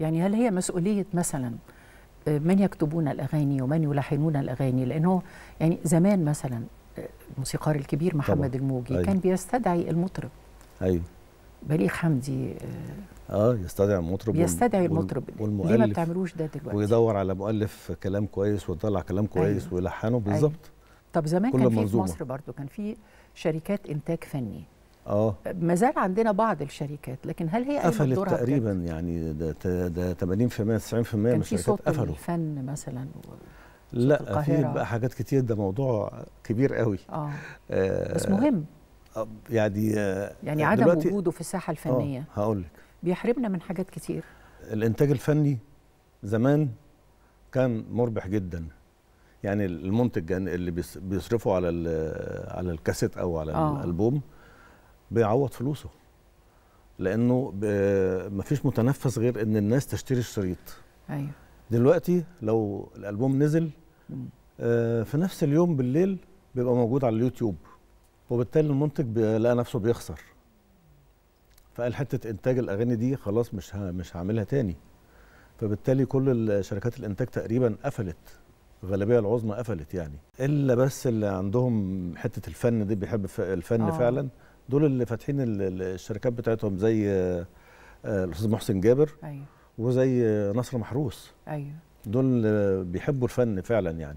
يعني هل هي مسؤولية مثلا آه، من يكتبون الأغاني ومن يلحنون الأغاني لأنه يعني زمان مثلا آه، الموسيقار الكبير محمد طبعا. الموجي أيوه. كان بيستدعي المطرب أيوه بليغ حمدي اه, آه، يستدعي المطرب يستدعي المطرب والمؤلف ليه ما بتعملوش ده دلوقتي ويدور على مؤلف كلام كويس ويطلع كلام أيوه. كويس أيوه. ويلحنه بالظبط أيوه. طب زمان كان في مصر برضو كان في شركات انتاج فني اه ما زال عندنا بعض الشركات لكن هل هي قفلت تقريبا بجد؟ يعني ده ده 80% 90% من الشركات قفلوا الفن مثلا لا في بقى حاجات كتير ده موضوع كبير قوي اه, آه بس مهم آه، يعني آه، يعني آه، عدم وجوده في الساحه الفنيه آه هقول لك بيحرمنا من حاجات كتير الانتاج الفني زمان كان مربح جدا يعني المنتج اللي بيصرفه على على الكاسيت او على أوه. الالبوم بيعوض فلوسه لانه مفيش متنفس غير ان الناس تشتري الشريط ايوه دلوقتي لو الالبوم نزل آه، في نفس اليوم بالليل بيبقى موجود على اليوتيوب وبالتالي المنتج بيلاقي نفسه بيخسر فقال حته انتاج الاغاني دي خلاص مش مش هعملها تاني فبالتالي كل شركات الانتاج تقريبا قفلت الغالبيه العظمى قفلت يعني الا بس اللي عندهم حته الفن دي بيحب الفن أوه. فعلا دول اللي فاتحين الشركات بتاعتهم زي آه، آه، الاستاذ محسن جابر ايوه وزي آه، نصر محروس ايوه دول بيحبوا الفن فعلا يعني